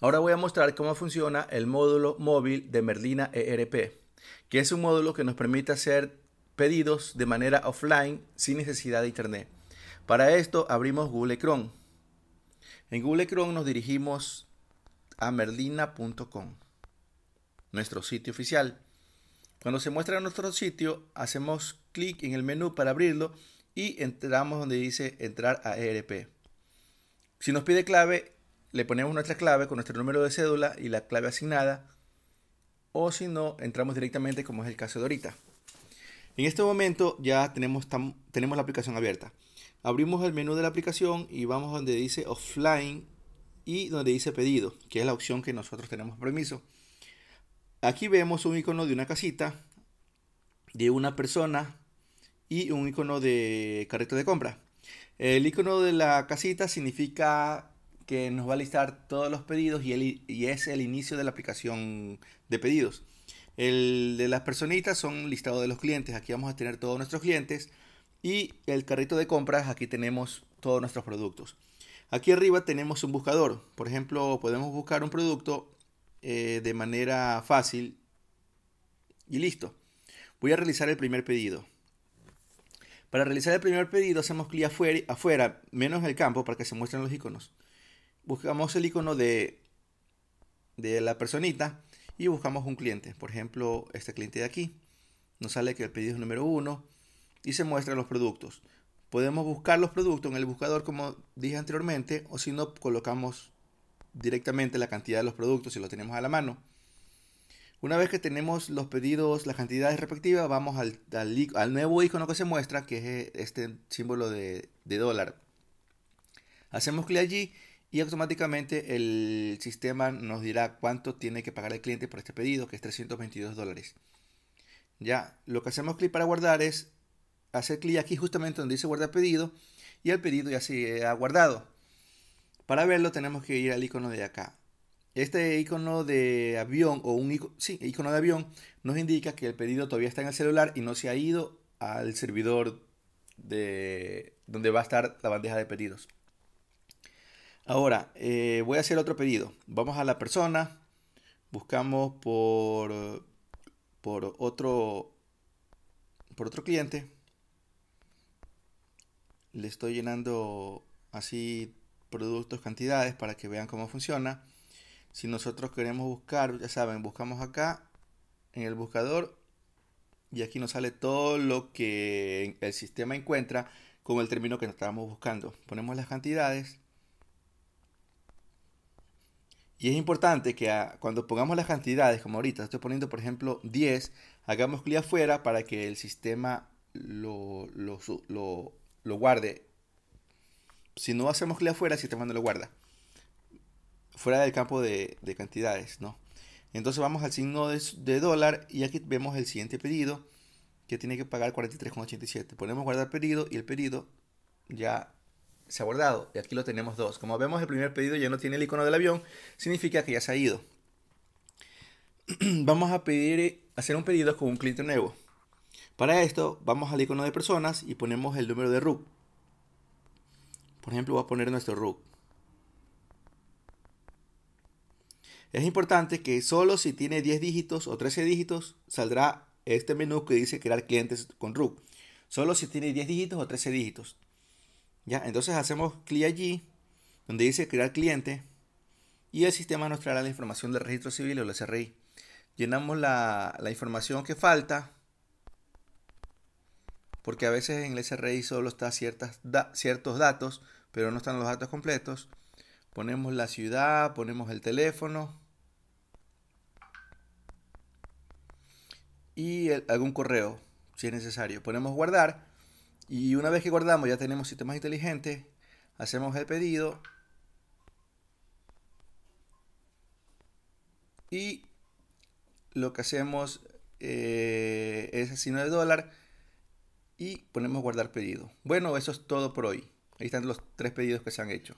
Ahora voy a mostrar cómo funciona el módulo móvil de Merlina ERP, que es un módulo que nos permite hacer pedidos de manera offline sin necesidad de internet. Para esto abrimos Google Chrome. En Google Chrome nos dirigimos a merlina.com, nuestro sitio oficial. Cuando se muestra nuestro sitio, hacemos clic en el menú para abrirlo y entramos donde dice entrar a ERP. Si nos pide clave, le ponemos nuestra clave con nuestro número de cédula y la clave asignada, o si no, entramos directamente como es el caso de ahorita. En este momento ya tenemos, tenemos la aplicación abierta. Abrimos el menú de la aplicación y vamos donde dice offline y donde dice pedido, que es la opción que nosotros tenemos permiso. Aquí vemos un icono de una casita, de una persona y un icono de carrito de compra. El icono de la casita significa que nos va a listar todos los pedidos y, es el inicio de la aplicación de pedidos. El de las personitas son listados de los clientes. Aquí vamos a tener todos nuestros clientes. Y el carrito de compras, aquí tenemos todos nuestros productos. Aquí arriba tenemos un buscador. Por ejemplo, podemos buscar un producto eh, de manera fácil. Y listo. Voy a realizar el primer pedido. Para realizar el primer pedido hacemos clic afuera, afuera, menos el campo para que se muestren los iconos buscamos el icono de, de la personita y buscamos un cliente. Por ejemplo, este cliente de aquí. Nos sale que el pedido es número uno y se muestran los productos. Podemos buscar los productos en el buscador como dije anteriormente o si no colocamos directamente la cantidad de los productos si lo tenemos a la mano. Una vez que tenemos los pedidos, las cantidades respectivas, vamos al, al, nuevo icono que se muestra, que es este símbolo de, de dólar. Hacemos clic allí y automáticamente el sistema nos dirá cuánto tiene que pagar el cliente por este pedido, que es 322 dólares. Ya, lo que hacemos clic para guardar es hacer clic aquí justamente donde dice guardar pedido y el pedido ya se ha guardado. Para verlo tenemos que ir al icono de acá. Este icono de avión o un icono de avión nos indica que el pedido todavía está en el celular y no se ha ido al servidor de donde va a estar la bandeja de pedidos. Ahora, eh, voy a hacer otro pedido. Vamos a la persona, buscamos por, por, otro, por otro cliente. Le estoy llenando así productos, cantidades para que vean cómo funciona. Si nosotros queremos buscar, ya saben, buscamos acá en el buscador y aquí nos sale todo lo que el sistema encuentra con el término que estábamos buscando. Ponemos las cantidades y es importante que cuando pongamos las cantidades, como ahorita estoy poniendo por ejemplo 10, hagamos clic afuera para que el sistema lo, guarde. Si no hacemos clic afuera, el sistema no lo guarda. Fuera del campo de, cantidades, ¿no? Entonces vamos al signo de, de, dólar y aquí vemos el siguiente pedido que tiene que pagar 43,87. Ponemos guardar pedido y el pedido ya se ha guardado y aquí lo tenemos dos. Como vemos, el primer pedido ya no tiene el icono del avión, significa que ya se ha ido. vamos a pedir, hacer un pedido con un cliente nuevo. Para esto, vamos al icono de personas y ponemos el número de RUC. Por ejemplo, voy a poner nuestro RUC. Es importante que solo si tiene 10 dígitos o 13 dígitos saldrá este menú que dice crear clientes con RUC. Solo si tiene 10 dígitos o 13 dígitos. ¿Ya? Entonces hacemos clic allí, donde dice crear cliente, y el sistema nos traerá la información del registro civil o el SRI. Llenamos la, información que falta, porque a veces en el SRI solo está ciertas, ciertos datos, pero no están los datos completos. Ponemos la ciudad, ponemos el teléfono y algún correo, si es necesario. Ponemos guardar y una vez que guardamos, ya tenemos sistemas inteligentes, hacemos el pedido y lo que hacemos eh, es asignar el dólar y ponemos guardar pedido. Bueno, eso es todo por hoy. Ahí están los tres pedidos que se han hecho.